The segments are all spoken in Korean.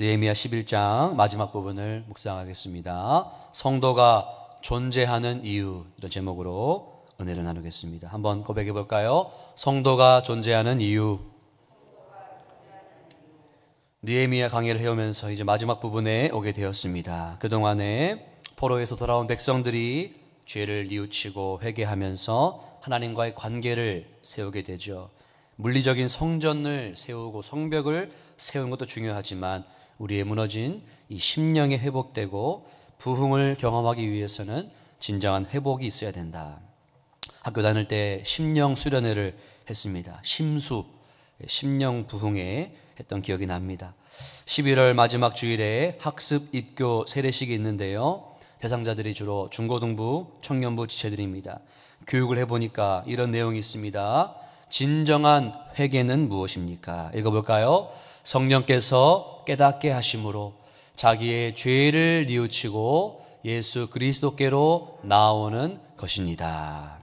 느헤미야 11장 마지막 부분을 묵상하겠습니다. 성도가 존재하는 이유 이런 제목으로 은혜를 나누겠습니다. 한번 고백해 볼까요? 성도가 존재하는 이유. 느헤미야 강의를 해오면서 이제 마지막 부분에 오게 되었습니다. 그동안에 포로에서 돌아온 백성들이 죄를 뉘우치고 회개하면서 하나님과의 관계를 세우게 되죠. 물리적인 성전을 세우고 성벽을 세운 것도 중요하지만 우리의 무너진 이 심령이 회복되고 부흥을 경험하기 위해서는 진정한 회복이 있어야 된다. 학교 다닐 때 심령 수련회를 했습니다. 심수, 예, 심령 부흥회 했던 기억이 납니다. 11월 마지막 주일에 학습 입교 세례식이 있는데요. 대상자들이 주로 중고등부, 청년부 지체들입니다. 교육을 해보니까 이런 내용이 있습니다. 진정한 회개는 무엇입니까? 읽어볼까요? 성령께서 깨닫게 하심으로 자기의 죄를 뉘우치고 예수 그리스도께로 나오는 것입니다.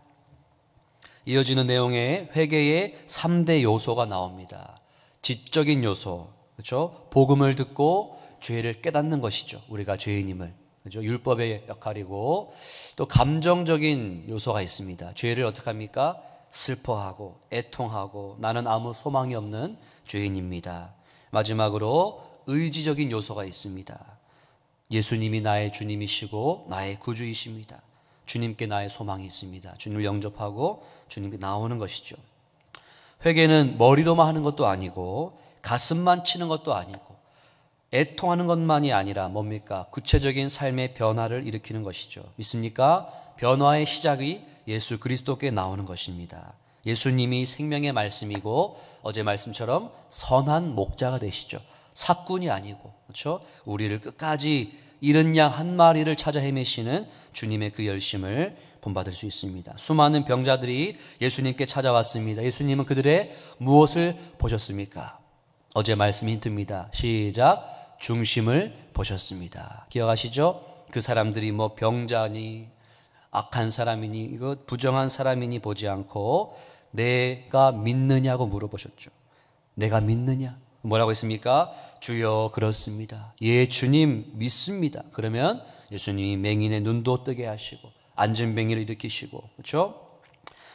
이어지는 내용에 회개의 3대 요소가 나옵니다. 지적인 요소, 그렇죠? 복음을 듣고 죄를 깨닫는 것이죠. 우리가 죄인임을. 그렇죠? 율법의 역할이고 또 감정적인 요소가 있습니다. 죄를 어떻게 합니까? 슬퍼하고 애통하고 나는 아무 소망이 없는 죄인입니다. 마지막으로 의지적인 요소가 있습니다. 예수님이 나의 주님이시고 나의 구주이십니다. 주님께 나의 소망이 있습니다. 주님을 영접하고 주님께 나오는 것이죠. 회개는 머리로만 하는 것도 아니고 가슴만 치는 것도 아니고 애통하는 것만이 아니라 뭡니까? 구체적인 삶의 변화를 일으키는 것이죠. 믿습니까? 변화의 시작이 예수 그리스도께 나오는 것입니다. 예수님이 생명의 말씀이고 어제 말씀처럼 선한 목자가 되시죠. 사꾼이 아니고 그렇죠? 우리를 끝까지 잃은 양한 마리를 찾아 헤매시는 주님의 그 열심을 본받을 수 있습니다. 수많은 병자들이 예수님께 찾아왔습니다. 예수님은 그들의 무엇을 보셨습니까? 어제 말씀 힌트입니다. 시작. 중심을 보셨습니다. 기억하시죠? 그 사람들이 뭐 병자니 악한 사람이니 이거 부정한 사람이니 보지 않고 내가 믿느냐고 물어보셨죠. 내가 믿느냐? 뭐라고 했습니까? 주여 그렇습니다. 예 주님 믿습니다. 그러면 예수님이 맹인의 눈도 뜨게 하시고 앉은 맹인을 일으키시고 그렇죠?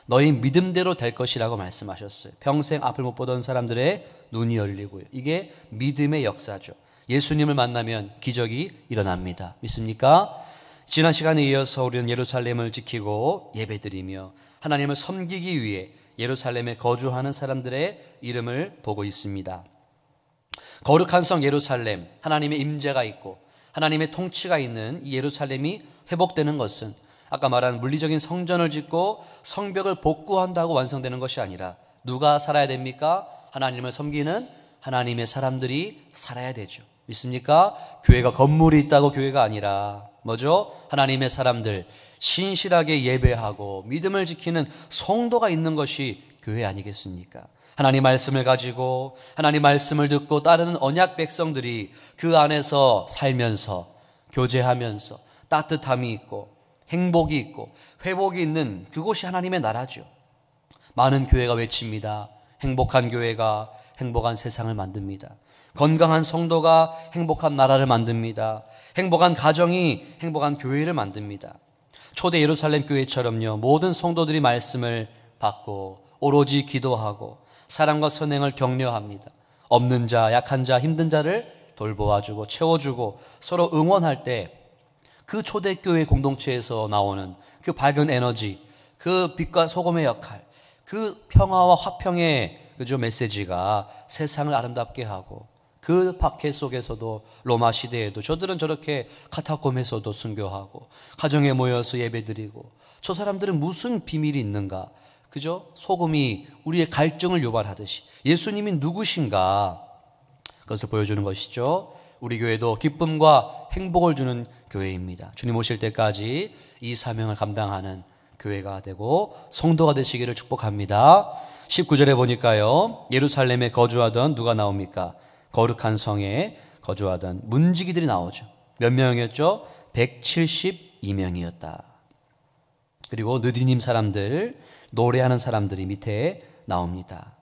너희 믿음대로 될 것이라고 말씀하셨어요. 평생 앞을 못 보던 사람들의 눈이 열리고요. 이게 믿음의 역사죠. 예수님을 만나면 기적이 일어납니다. 믿습니까? 지난 시간에 이어서 우리는 예루살렘을 지키고 예배드리며 하나님을 섬기기 위해 예루살렘에 거주하는 사람들의 이름을 보고 있습니다. 거룩한 성 예루살렘, 하나님의 임재가 있고 하나님의 통치가 있는 이 예루살렘이 회복되는 것은 아까 말한 물리적인 성전을 짓고 성벽을 복구한다고 완성되는 것이 아니라 누가 살아야 됩니까? 하나님을 섬기는 하나님의 사람들이 살아야 되죠. 믿습니까? 교회가 건물이 있다고 교회가 아니라 뭐죠? 하나님의 사람들 신실하게 예배하고 믿음을 지키는 성도가 있는 것이 교회 아니겠습니까? 하나님 말씀을 가지고 하나님 말씀을 듣고 따르는 언약 백성들이 그 안에서 살면서 교제하면서 따뜻함이 있고 행복이 있고 회복이 있는 그곳이 하나님의 나라죠. 많은 교회가 외칩니다. 행복한 교회가 행복한 세상을 만듭니다. 건강한 성도가 행복한 나라를 만듭니다. 행복한 가정이 행복한 교회를 만듭니다. 초대 예루살렘 교회처럼요. 모든 성도들이 말씀을 받고 오로지 기도하고 사랑과 선행을 격려합니다. 없는 자, 약한 자, 힘든 자를 돌보아주고 채워주고 서로 응원할 때 그 초대교회 공동체에서 나오는 그 밝은 에너지, 그 빛과 소금의 역할, 그 평화와 화평의 그죠 메시지가 세상을 아름답게 하고 그 박해 속에서도 로마 시대에도 저들은 저렇게 카타콤에서도 순교하고 가정에 모여서 예배드리고 저 사람들은 무슨 비밀이 있는가? 그죠? 소금이 우리의 갈증을 유발하듯이 예수님이 누구신가? 그것을 보여주는 것이죠. 우리 교회도 기쁨과 행복을 주는 교회입니다. 주님 오실 때까지 이 사명을 감당하는 교회가 되고 성도가 되시기를 축복합니다. 19절에 보니까요. 예루살렘에 거주하던 누가 나옵니까? 거룩한 성에 거주하던 문지기들이 나오죠. 몇 명이었죠? 172명이었다. 그리고 느디님 사람들, 노래하는 사람들이 밑에 나옵니다.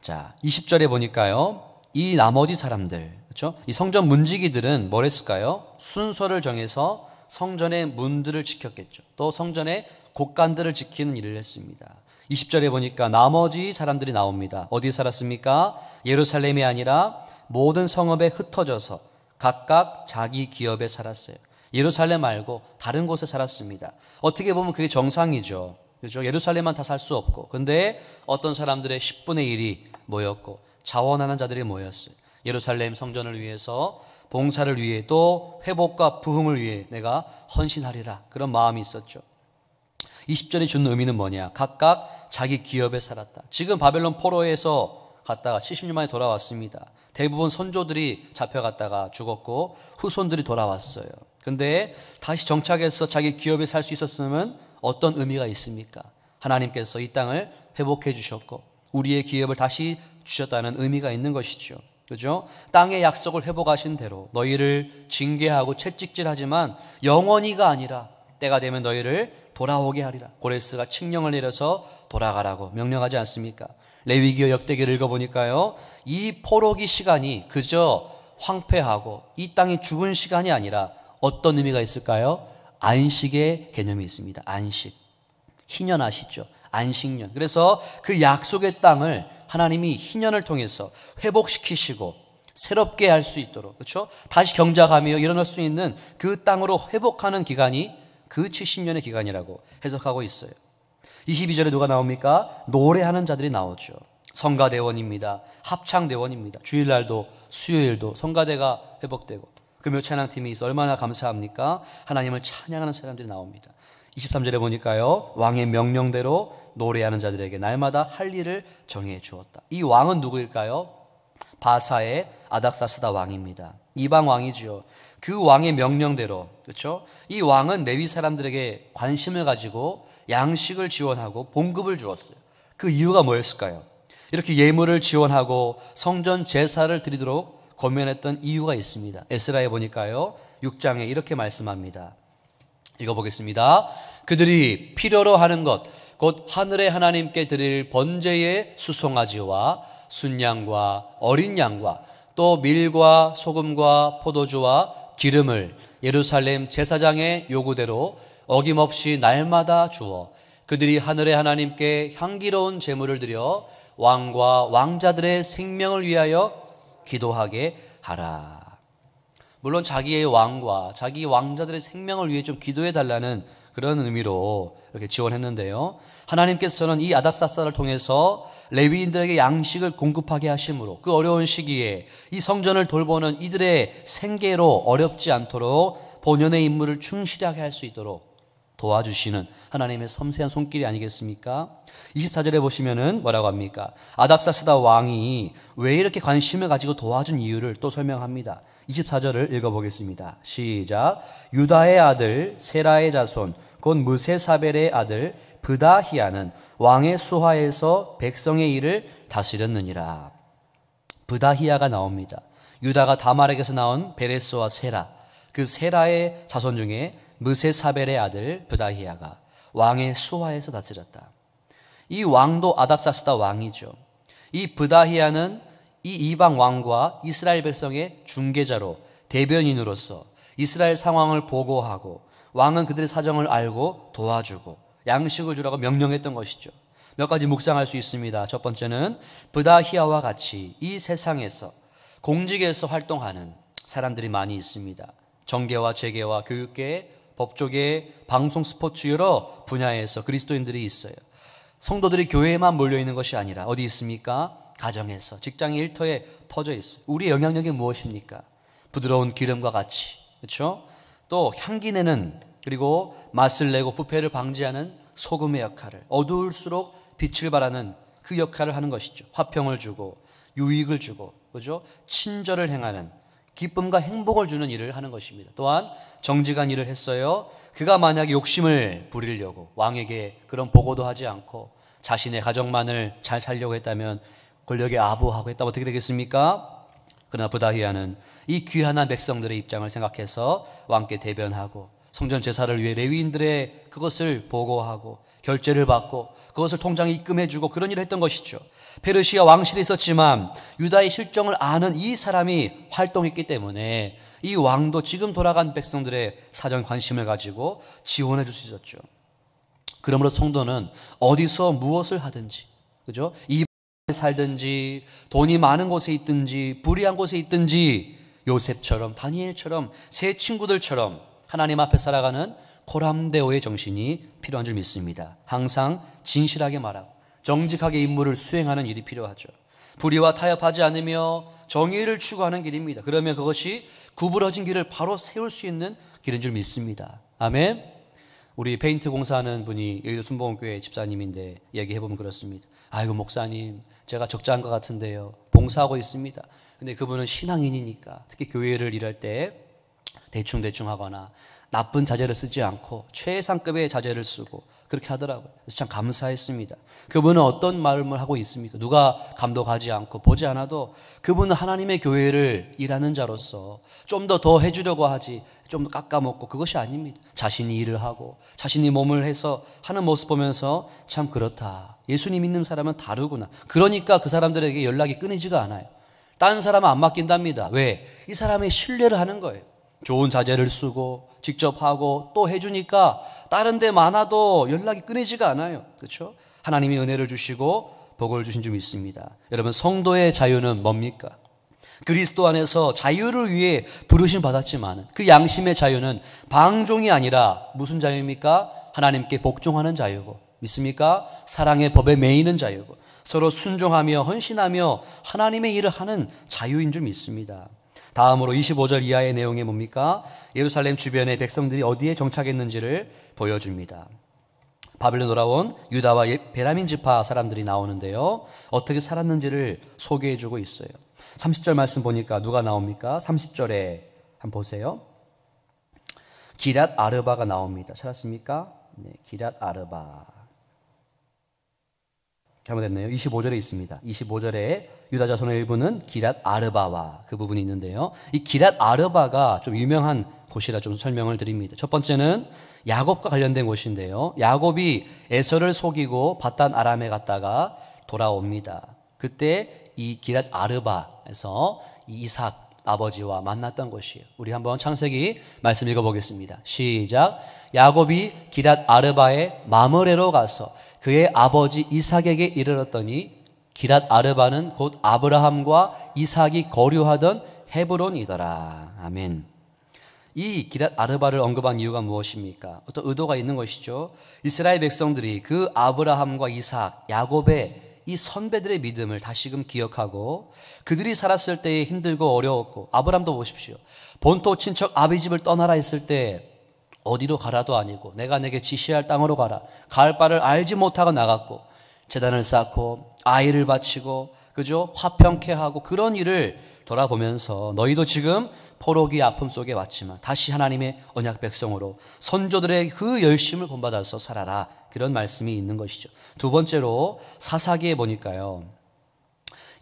자, 20절에 보니까요. 이 나머지 사람들, 그렇죠? 이 성전 문지기들은 뭘 했을까요? 순서를 정해서 성전의 문들을 지켰겠죠. 또 성전의 곳간들을 지키는 일을 했습니다. 20절에 보니까 나머지 사람들이 나옵니다. 어디 살았습니까? 예루살렘이 아니라 모든 성읍에 흩어져서 각각 자기 기업에 살았어요. 예루살렘 말고 다른 곳에 살았습니다. 어떻게 보면 그게 정상이죠. 그렇죠? 예루살렘만 다 살 수 없고. 근데 어떤 사람들의 10분의 1이 모였고 자원하는 자들이 모였어요. 예루살렘 성전을 위해서 봉사를 위해 또 회복과 부흥을 위해 내가 헌신하리라. 그런 마음이 있었죠. 20절이 주는 의미는 뭐냐? 각각 자기 기업에 살았다. 지금 바벨론 포로에서 갔다가 70년 만에 돌아왔습니다. 대부분 선조들이 잡혀갔다가 죽었고 후손들이 돌아왔어요. 근데 다시 정착해서 자기 기업에 살 수 있었으면 어떤 의미가 있습니까? 하나님께서 이 땅을 회복해 주셨고 우리의 기업을 다시 주셨다는 의미가 있는 것이죠. 그죠? 땅의 약속을 회복하신 대로 너희를 징계하고 채찍질하지만 영원히가 아니라 때가 되면 너희를 돌아오게 하리라. 고레스가 칙령을 내려서 돌아가라고 명령하지 않습니까? 레위기어 역대기를 읽어보니까요. 이 포로기 시간이 그저 황폐하고 이 땅이 죽은 시간이 아니라 어떤 의미가 있을까요? 안식의 개념이 있습니다. 안식. 희년 아시죠? 안식년. 그래서 그 약속의 땅을 하나님이 희년을 통해서 회복시키시고 새롭게 할 수 있도록 그렇죠? 다시 경작하며 일어날 수 있는 그 땅으로 회복하는 기간이 그 70년의 기간이라고 해석하고 있어요. 22절에 누가 나옵니까? 노래하는 자들이 나오죠. 성가대원입니다. 합창대원입니다. 주일날도 수요일도 성가대가 회복되고 금요 그 찬양팀이 있어 얼마나 감사합니까? 하나님을 찬양하는 사람들이 나옵니다. 23절에 보니까요. 왕의 명령대로 노래하는 자들에게 날마다 할 일을 정해 주었다. 이 왕은 누구일까요? 바사의 아닥사스다 왕입니다. 이방 왕이지요. 그 왕의 명령대로 그렇죠? 이 왕은 레위 사람들에게 관심을 가지고 양식을 지원하고 봉급을 주었어요. 그 이유가 뭐였을까요? 이렇게 예물을 지원하고 성전 제사를 드리도록 권면했던 이유가 있습니다. 에스라에 보니까요. 6장에 이렇게 말씀합니다. 읽어보겠습니다. 그들이 필요로 하는 것, 곧 하늘의 하나님께 드릴 번제의 수송아지와 순양과 어린 양과 또 밀과 소금과 포도주와 기름을 예루살렘 제사장의 요구대로 어김없이 날마다 주어 그들이 하늘의 하나님께 향기로운 제물을 드려 왕과 왕자들의 생명을 위하여 기도하게 하라. 물론 자기의 왕과 자기 왕자들의 생명을 위해 좀 기도해 달라는 그런 의미로 이렇게 지원했는데요. 하나님께서는 이아닥사스를 통해서 레위인들에게 양식을 공급하게 하심으로 그 어려운 시기에 이 성전을 돌보는 이들의 생계로 어렵지 않도록 본연의 임무를 충실하게 할 수 있도록 도와주시는 하나님의 섬세한 손길이 아니겠습니까? 24절에 보시면은 뭐라고 합니까? 아닥사스다 왕이 왜 이렇게 관심을 가지고 도와준 이유를 또 설명합니다. 24절을 읽어보겠습니다. 시작. 유다의 아들 세라의 자손 곧 무세사벨의 아들 브다히아는 왕의 수하에서 백성의 일을 다스렸느니라. 브다히아가 나옵니다. 유다가 다말에게서 나온 베레스와 세라 그 세라의 자손 중에 무세사벨의 아들 브다히아가 왕의 수하에서 다스렸다. 이 왕도 아닥사스다 왕이죠. 이 브다히아는 이 이방 왕과 이스라엘 백성의 중개자로 대변인으로서 이스라엘 상황을 보고하고 왕은 그들의 사정을 알고 도와주고 양식을 주라고 명령했던 것이죠. 몇 가지 묵상할 수 있습니다. 첫 번째는 부다히아와 같이 이 세상에서 공직에서 활동하는 사람들이 많이 있습니다. 정계와 재계와 교육계, 법조계, 방송 스포츠 여러 분야에서 그리스도인들이 있어요. 성도들이 교회에만 몰려 있는 것이 아니라 어디 있습니까? 가정에서, 직장 일터에 퍼져 있어요. 우리의 영향력이 무엇입니까? 부드러운 기름과 같이. 그렇죠? 또 향기 내는 그리고 맛을 내고 부패를 방지하는 소금의 역할을 어두울수록 빛을 발하는 그 역할을 하는 것이죠. 화평을 주고 유익을 주고 그죠? 친절을 행하는 기쁨과 행복을 주는 일을 하는 것입니다. 또한 정직한 일을 했어요. 그가 만약 욕심을 부리려고 왕에게 그런 보고도 하지 않고 자신의 가정만을 잘 살려고 했다면 권력의 아부하고 했다 어떻게 되겠습니까? 그러나 부다히아는 이 귀한한 백성들의 입장을 생각해서 왕께 대변하고 성전 제사를 위해 레위인들의 그것을 보고하고 결제를 받고 그것을 통장에 입금해주고 그런 일을 했던 것이죠. 페르시아 왕실에 있었지만 유다의 실정을 아는 이 사람이 활동했기 때문에 이 왕도 지금 돌아간 백성들의 사전 관심을 가지고 지원해 줄 수 있었죠. 그러므로 성도는 어디서 무엇을 하든지, 그죠? 이 살든지 돈이 많은 곳에 있든지 불의한 곳에 있든지 요셉처럼 다니엘처럼 세 친구들처럼 하나님 앞에 살아가는 코람데오의 정신이 필요한 줄 믿습니다. 항상 진실하게 말하고 정직하게 임무를 수행하는 일이 필요하죠. 불의와 타협하지 않으며 정의를 추구하는 길입니다. 그러면 그것이 구부러진 길을 바로 세울 수 있는 길인 줄 믿습니다. 아멘. 우리 페인트 공사하는 분이 여의도 순복음교회 집사님인데 얘기해 보면 그렇습니다. 아이고 목사님, 제가 적자한 것 같은데요. 봉사하고 있습니다. 근데 그분은 신앙인이니까 특히 교회를 일할 때 대충 대충 하거나 나쁜 자재를 쓰지 않고 최상급의 자재를 쓰고 그렇게 하더라고요. 그래서 참 감사했습니다. 그분은 어떤 마음을 하고 있습니까? 누가 감독하지 않고 보지 않아도 그분은 하나님의 교회를 일하는 자로서 좀 더 더 해주려고 하지 좀 더 깎아먹고 그것이 아닙니다. 자신이 일을 하고 자신이 몸을 해서 하는 모습 보면서 참 그렇다. 예수님 믿는 사람은 다르구나. 그러니까 그 사람들에게 연락이 끊이지가 않아요. 다른 사람은 안 맡긴답니다. 왜? 이 사람의 신뢰를 하는 거예요. 좋은 자재를 쓰고 직접 하고 또 해주니까 다른 데 많아도 연락이 끊이지가 않아요. 그렇죠? 하나님이 은혜를 주시고 복을 주신 점 있습니다. 여러분 성도의 자유는 뭡니까? 그리스도 안에서 자유를 위해 부르심 받았지만 그 양심의 자유는 방종이 아니라 무슨 자유입니까? 하나님께 복종하는 자유고 믿습니까? 사랑의 법에 매이는 자유고 서로 순종하며 헌신하며 하나님의 일을 하는 자유인 줄 믿습니다. 다음으로 25절 이하의 내용이 뭡니까? 예루살렘 주변의 백성들이 어디에 정착했는지를 보여줍니다. 바벨론 돌아온 유다와 예, 베라민 지파 사람들이 나오는데요. 어떻게 살았는지를 소개해 주고 있어요. 30절 말씀 보니까 누가 나옵니까? 30절에 한번 보세요. 기랏 아르바가 나옵니다. 찾았습니까? 네, 기랏 아르바. 잘못됐네요. 25절에 있습니다. 25절에 유다 자손의 일부는 기랏 아르바와 그 부분이 있는데요. 이 기랏 아르바가 좀 유명한 곳이라 좀 설명을 드립니다. 첫 번째는 야곱과 관련된 곳인데요. 야곱이 에서를 속이고 바단 아람에 갔다가 돌아옵니다. 그때 이 기랏 아르바에서 이삭 아버지와 만났던 곳이에요. 우리 한번 창세기 말씀 읽어보겠습니다. 시작. 야곱이 기랏 아르바의 마므레로 가서 그의 아버지 이삭에게 이르렀더니 기랏 아르바는 곧 아브라함과 이삭이 거류하던 헤브론이더라. 아멘. 이 기랏 아르바를 언급한 이유가 무엇입니까? 어떤 의도가 있는 것이죠. 이스라엘 백성들이 그 아브라함과 이삭, 야곱의 이 선배들의 믿음을 다시금 기억하고 그들이 살았을 때에 힘들고 어려웠고 아브라함도 보십시오. 본토 친척 아비집을 떠나라 했을 때 어디로 가라도 아니고 내가 내게 지시할 땅으로 가라. 가을 바를 알지 못하고 나갔고 재단을 쌓고 아이를 바치고 그죠? 화평케 하고 그런 일을 돌아보면서 너희도 지금 포로기 아픔 속에 왔지만 다시 하나님의 언약 백성으로 선조들의 그 열심을 본받아서 살아라. 그런 말씀이 있는 것이죠. 두 번째로 사사기에 보니까요.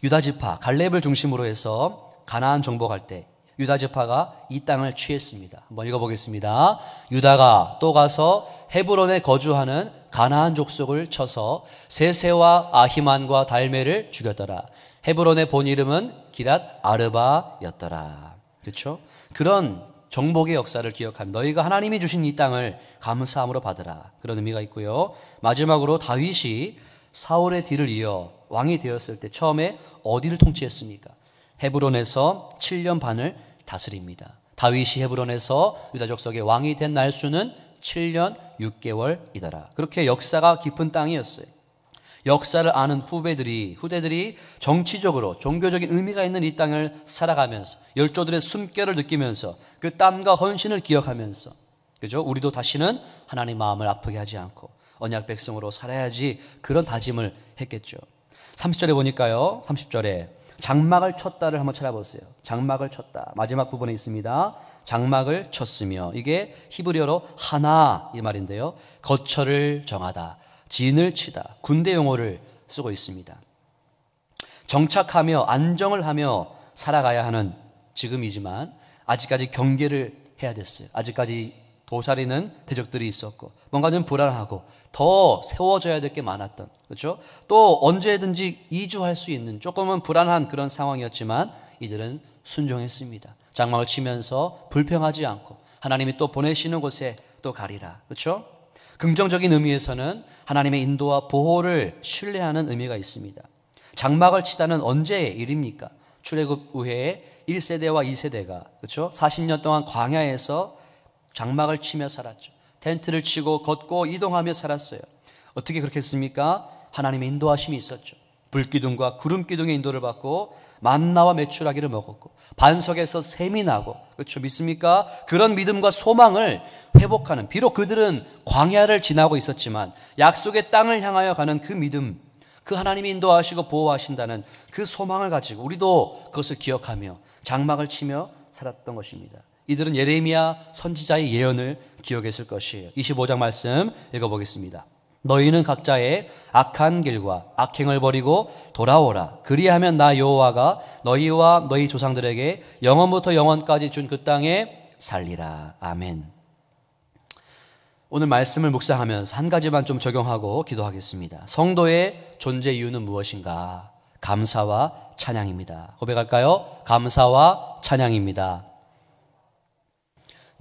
유다 지파 갈렙을 중심으로 해서 가나안 정복할 때 유다 지파가 이 땅을 취했습니다. 한번 읽어보겠습니다. 유다가 또 가서 헤브론에 거주하는 가나안 족속을 쳐서 세세와 아히만과 달메를 죽였더라. 헤브론의 본 이름은 기랏 아르바였더라. 그렇죠? 그런 정복의 역사를 기억함. 너희가 하나님이 주신 이 땅을 감사함으로 받으라. 그런 의미가 있고요. 마지막으로 다윗이 사울의 뒤를 이어 왕이 되었을 때 처음에 어디를 통치했습니까? 헤브론에서 7년 반을 다스립니다. 다윗이 헤브론에서 유다족속의 왕이 된 날수는 7년 6개월이더라. 그렇게 역사가 깊은 땅이었어요. 역사를 아는 후배들이 후대들이 정치적으로 종교적인 의미가 있는 이 땅을 살아가면서 열조들의 숨결을 느끼면서 그 땀과 헌신을 기억하면서 그죠? 우리도 다시는 하나님 마음을 아프게 하지 않고 언약 백성으로 살아야지 그런 다짐을 했겠죠. 30절에 보니까요. 30절에 장막을 쳤다를 한번 찾아보세요. 장막을 쳤다. 마지막 부분에 있습니다. 장막을 쳤으며 이게 히브리어로 하나 이 말인데요. 거처를 정하다. 진을 치다. 군대 용어를 쓰고 있습니다. 정착하며 안정을 하며 살아가야 하는 지금이지만 아직까지 경계를 해야 됐어요. 아직까지 도사리는 대적들이 있었고 뭔가 좀 불안하고 더 세워져야 될 게 많았던 그렇죠? 또 언제든지 이주할 수 있는 조금은 불안한 그런 상황이었지만 이들은 순종했습니다. 장막을 치면서 불평하지 않고 하나님이 또 보내시는 곳에 또 가리라. 그렇죠? 긍정적인 의미에서는 하나님의 인도와 보호를 신뢰하는 의미가 있습니다. 장막을 치다는 언제의 일입니까? 출애굽 후에 1세대와 2세대가 그렇죠? 40년 동안 광야에서 장막을 치며 살았죠. 텐트를 치고 걷고 이동하며 살았어요. 어떻게 그렇게 했습니까? 하나님의 인도하심이 있었죠. 불기둥과 구름기둥의 인도를 받고 만나와 메추라기를 먹었고 반석에서 샘이 나고 그렇죠 믿습니까? 그런 믿음과 소망을 회복하는 비록 그들은 광야를 지나고 있었지만 약속의 땅을 향하여 가는 그 믿음 그 하나님이 인도하시고 보호하신다는 그 소망을 가지고 우리도 그것을 기억하며 장막을 치며 살았던 것입니다. 이들은 예레미야 선지자의 예언을 기억했을 것이에요. 25장 말씀 읽어보겠습니다. 너희는 각자의 악한 길과 악행을 버리고 돌아오라. 그리하면 나 여호와가 너희와 너희 조상들에게 영원부터 영원까지 준 그 땅에 살리라. 아멘. 오늘 말씀을 묵상하면서 한 가지만 좀 적용하고 기도하겠습니다. 성도의 존재 이유는 무엇인가? 감사와 찬양입니다. 고백할까요? 감사와 찬양입니다.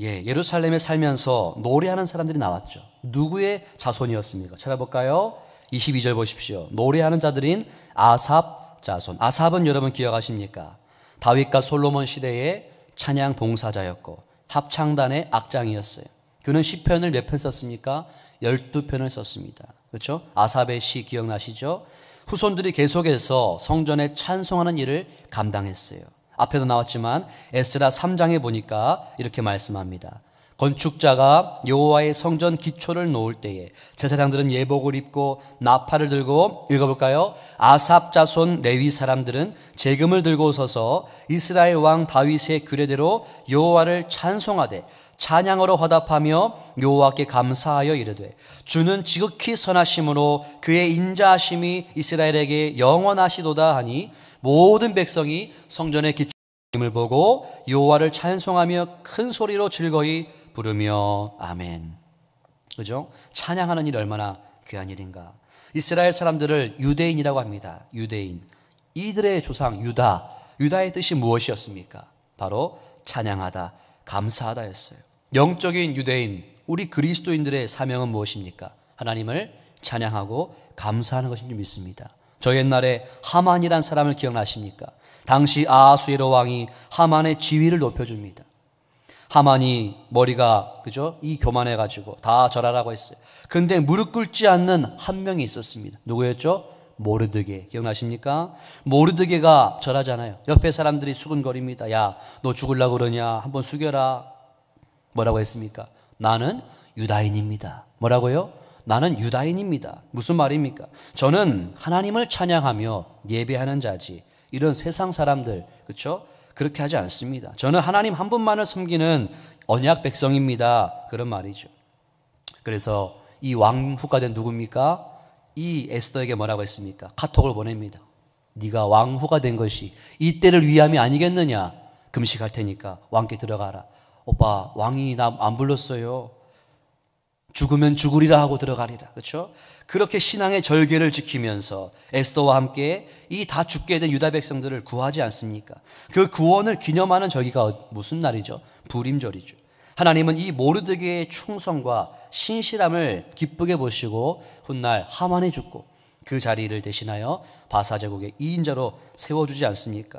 예, 예루살렘에 살면서 노래하는 사람들이 나왔죠. 누구의 자손이었습니까? 찾아볼까요? 22절 보십시오. 노래하는 자들인 아삽 자손. 아삽은 여러분 기억하십니까? 다윗과 솔로몬 시대의 찬양 봉사자였고 합창단의 악장이었어요. 그는 시편을 몇 편 썼습니까? 12편을 썼습니다. 그렇죠? 아삽의 시 기억나시죠? 후손들이 계속해서 성전에 찬송하는 일을 감당했어요. 앞에도 나왔지만 에스라 3장에 보니까 이렇게 말씀합니다. 건축자가 여호와의 성전 기초를 놓을 때에 제사장들은 예복을 입고 나팔을 들고 읽어볼까요? 아삽 자손 레위 사람들은 재금을 들고 서서 이스라엘 왕 다윗의 규례대로 여호와를 찬송하되 찬양으로 화답하며 여호와께 감사하여 이르되 주는 지극히 선하심으로 그의 인자하심이 이스라엘에게 영원하시도다 하니 모든 백성이 성전의 기초임을 보고 여호와를 찬송하며 큰 소리로 즐거이 부르며 아멘. 그죠? 찬양하는 일 얼마나 귀한 일인가. 이스라엘 사람들을 유대인이라고 합니다. 유대인. 이들의 조상 유다. 유다의 뜻이 무엇이었습니까? 바로 찬양하다, 감사하다였어요. 영적인 유대인, 우리 그리스도인들의 사명은 무엇입니까? 하나님을 찬양하고 감사하는 것인 줄 믿습니다. 저 옛날에 하만이란 사람을 기억나십니까? 당시 아수에로 왕이 하만의 지위를 높여줍니다. 하만이 머리가 그죠? 이 교만해 가지고 다 절하라고 했어요. 근데 무릎 꿇지 않는 한 명이 있었습니다. 누구였죠? 모르드게 기억나십니까? 모르드게가 절하잖아요. 옆에 사람들이 수근거립니다. 야, 너 죽을라 그러냐? 한번 숙여라. 뭐라고 했습니까? 나는 유다인입니다. 뭐라고요? 나는 유다인입니다. 무슨 말입니까? 저는 하나님을 찬양하며 예배하는 자지. 이런 세상 사람들, 그렇죠? 그렇게 하지 않습니다. 저는 하나님 한 분만을 섬기는 언약 백성입니다. 그런 말이죠. 그래서 이 왕후가 된 누굽니까? 이 에스더에게 뭐라고 했습니까? 카톡을 보냅니다. 네가 왕후가 된 것이 이 때를 위함이 아니겠느냐? 금식할 테니까 왕께 들어가라. 오빠 왕이 나 안 불렀어요. 죽으면 죽으리라 하고 들어가리라. 그렇죠? 그렇게 신앙의 절개를 지키면서 에스더와 함께 이 다 죽게 된 유다 백성들을 구하지 않습니까? 그 구원을 기념하는 절기가 무슨 날이죠? 불임절이죠. 하나님은 이 모르드게의 충성과 신실함을 기쁘게 보시고 훗날 하만이 죽고 그 자리를 대신하여 바사 제국의 이인자로 세워주지 않습니까?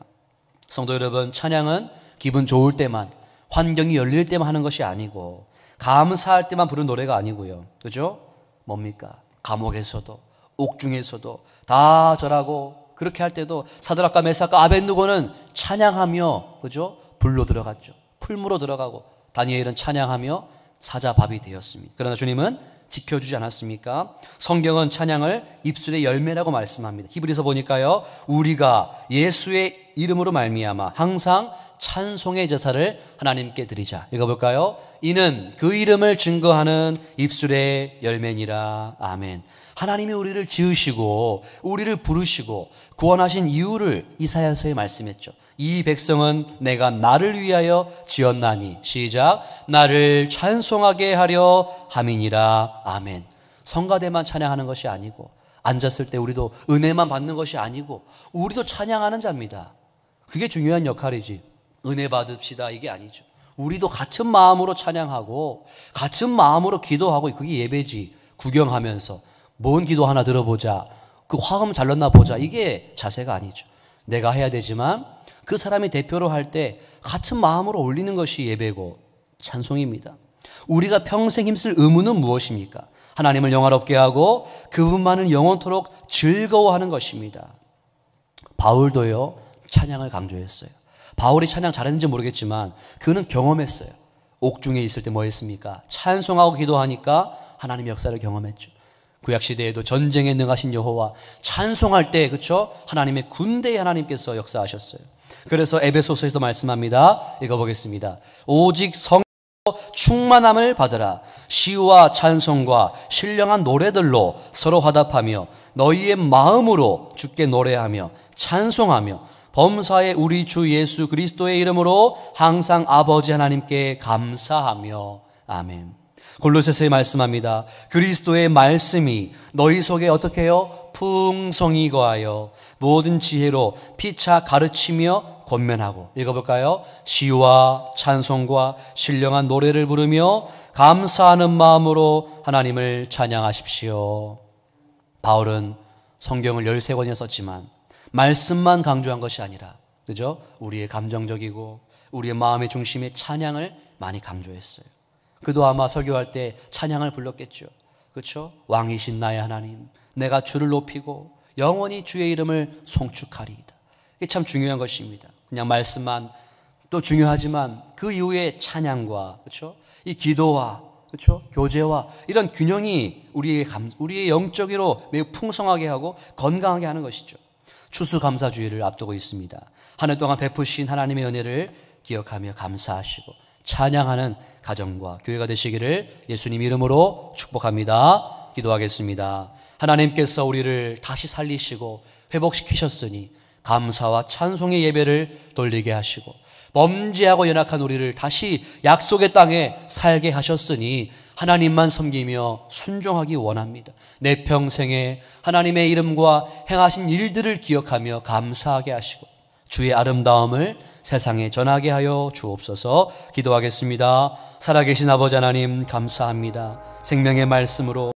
성도 여러분 찬양은 기분 좋을 때만 환경이 열릴 때만 하는 것이 아니고 감사할 때만 부른 노래가 아니고요. 그죠? 뭡니까? 감옥에서도, 옥중에서도 다 절하고 그렇게 할 때도 사드락과 메사과 아벤누고는 찬양하며 그죠? 불로 들어갔죠. 풀무로 들어가고 다니엘은 찬양하며 사자밥이 되었습니다. 그러나 주님은 지켜주지 않았습니까? 성경은 찬양을 입술의 열매라고 말씀합니다. 히브리서 보니까요. 우리가 예수의 이름으로 말미암아 항상 찬송의 제사를 하나님께 드리자. 읽어 볼까요? 이는 그 이름을 증거하는 입술의 열매니라. 아멘. 하나님이 우리를 지으시고 우리를 부르시고 구원하신 이유를 이사야서에 말씀했죠. 이 백성은 내가 나를 위하여 지었나니 시작 나를 찬송하게 하려 함이니라 아멘. 성가대만 찬양하는 것이 아니고 앉았을 때 우리도 은혜만 받는 것이 아니고 우리도 찬양하는 자입니다. 그게 중요한 역할이지. 은혜 받읍시다 이게 아니죠. 우리도 같은 마음으로 찬양하고 같은 마음으로 기도하고 그게 예배지. 구경하면서 뭔 기도 하나 들어보자. 그 화음 잘렀나 보자. 이게 자세가 아니죠. 내가 해야 되지만 그 사람이 대표로 할 때 같은 마음으로 올리는 것이 예배고 찬송입니다. 우리가 평생 힘쓸 의무는 무엇입니까? 하나님을 영화롭게 하고 그분만은 영원토록 즐거워하는 것입니다. 바울도요, 찬양을 강조했어요. 바울이 찬양 잘했는지 모르겠지만 그는 경험했어요. 옥중에 있을 때 뭐 했습니까? 찬송하고 기도하니까 하나님 역사를 경험했죠. 구약 시대에도 전쟁에 능하신 여호와 찬송할 때 그렇죠? 하나님의 군대의 하나님께서 역사하셨어요. 그래서 에베소서에서 말씀합니다. 읽어보겠습니다. 오직 성 충만함을 받으라. 시와 찬송과 신령한 노래들로 서로 화답하며 너희의 마음으로 주께 노래하며 찬송하며 범사에 우리 주 예수 그리스도의 이름으로 항상 아버지 하나님께 감사하며 아멘. 골로새서에 말씀합니다. 그리스도의 말씀이 너희 속에 어떻게 해요? 풍성히 거하여 모든 지혜로 피차 가르치며 권면하고 읽어볼까요? 시와 찬송과 신령한 노래를 부르며 감사하는 마음으로 하나님을 찬양하십시오. 바울은 성경을 1 3권이 썼지만 말씀만 강조한 것이 아니라 그죠? 우리의 감정적이고 우리의 마음의 중심에 찬양을 많이 강조했어요. 그도 아마 설교할 때 찬양을 불렀겠죠. 그렇죠? 왕이신 나의 하나님, 내가 주를 높이고 영원히 주의 이름을 송축하리이다. 이게 참 중요한 것입니다. 그냥 말씀만 또 중요하지만 그 이후에 찬양과 그렇죠? 이 기도와 그렇죠? 교제와 이런 균형이 우리의 감, 우리의 영적으로 매우 풍성하게 하고 건강하게 하는 것이죠. 추수감사주의를 앞두고 있습니다. 한 해 동안 베푸신 하나님의 은혜를 기억하며 감사하시고 찬양하는 가정과 교회가 되시기를 예수님 이름으로 축복합니다. 기도하겠습니다. 하나님께서 우리를 다시 살리시고 회복시키셨으니 감사와 찬송의 예배를 돌리게 하시고 범죄하고 연약한 우리를 다시 약속의 땅에 살게 하셨으니 하나님만 섬기며 순종하기 원합니다. 내 평생에 하나님의 이름과 행하신 일들을 기억하며 감사하게 하시고 주의 아름다움을 세상에 전하게 하여 주옵소서 기도하겠습니다. 살아계신 아버지 하나님 감사합니다. 생명의 말씀으로